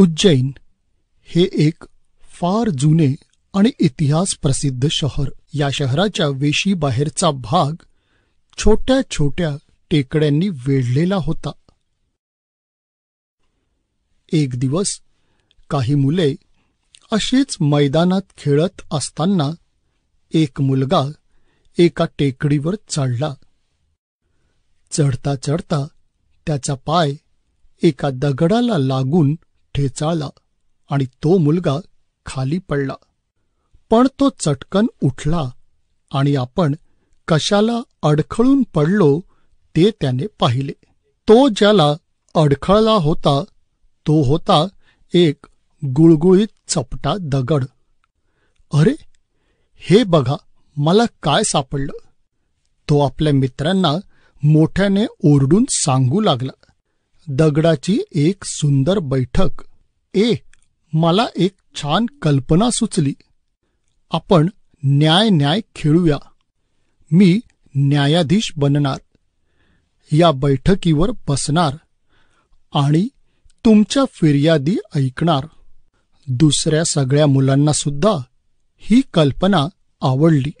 उज्जैन हे एक फार जुने आणि इतिहास प्रसिद्ध शहर या शहराच्या वेशीबाहेरचा भाग छोट्या छोट्या टेकड्यांनी वेढलेला होता एक दिवस काही मुले अशीच मैदानात खेळत असताना एक मुलगा एका टेकडीवर चढला चढता चढता त्याचा पाय एका दगडाला लागून ठेचाळला आणि तो मुलगा खाली पडला पण तो चटकन उठला आणि आपण कशाला अडखळून पडलो ते त्याने पाहिले तो ज्याला अडखळला होता तो होता एक गुळगुळीत चपटा दगड अरे हे बघा मला काय सापडलं तो आपल्या मित्रांना मोठ्याने ओरडून सांगू लागला दगडाची एक सुंदर बैठक ए मला एक छान कल्पना सुचली आपण न्याय न्याय खेळूया मी न्यायाधीश बनणार या बैठकीवर बसणार आणि तुमच्या फिर्यादी ऐकणार दुसऱ्या सगळ्या मुलांना सुद्धा ही कल्पना आवडली